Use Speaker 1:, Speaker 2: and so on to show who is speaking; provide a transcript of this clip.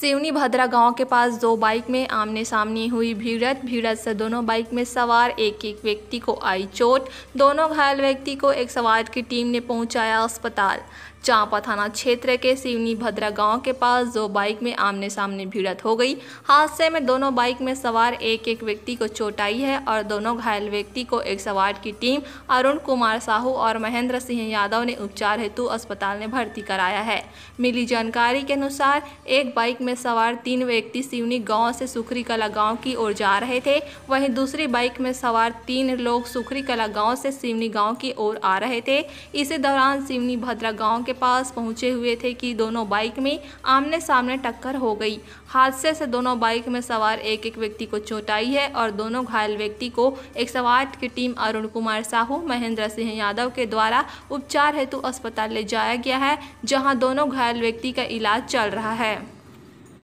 Speaker 1: सिवनी भद्रा गांव के पास दो बाइक में आमने सामने हुई भीड़त भीड़त से दोनों बाइक में सवार एक एक व्यक्ति को आई चोट दोनों घायल व्यक्ति को एक सवार की टीम ने पहुंचाया अस्पताल चांपा थाना क्षेत्र के सिवनी भद्रा गांव के पास दो बाइक में आमने सामने भीड़त हो गई हादसे में दोनों बाइक में सवार एक एक व्यक्ति को चोट आई है और दोनों घायल व्यक्ति को एक सवार की टीम अरुण कुमार साहू और महेंद्र सिंह यादव ने उपचार हेतु अस्पताल में भर्ती कराया है मिली जानकारी के अनुसार एक बाइक में सवार तीन व्यक्ति सिवनी गांव से सुखरी कला गांव की ओर जा रहे थे वहीं दूसरी बाइक में सवार तीन लोग सुखरी कला गांव से सिवनी गांव की ओर आ रहे थे इसी दौरान सिवनी भद्रा गांव के पास पहुंचे हुए थे कि दोनों बाइक में आमने सामने टक्कर हो गई हादसे से दोनों बाइक में सवार एक एक व्यक्ति को चोट आई है और दोनों घायल व्यक्ति को एक सौ की टीम अरुण कुमार साहू महेंद्र सिंह यादव के द्वारा उपचार हेतु अस्पताल ले जाया गया है जहां दोनों घायल व्यक्ति का इलाज चल रहा है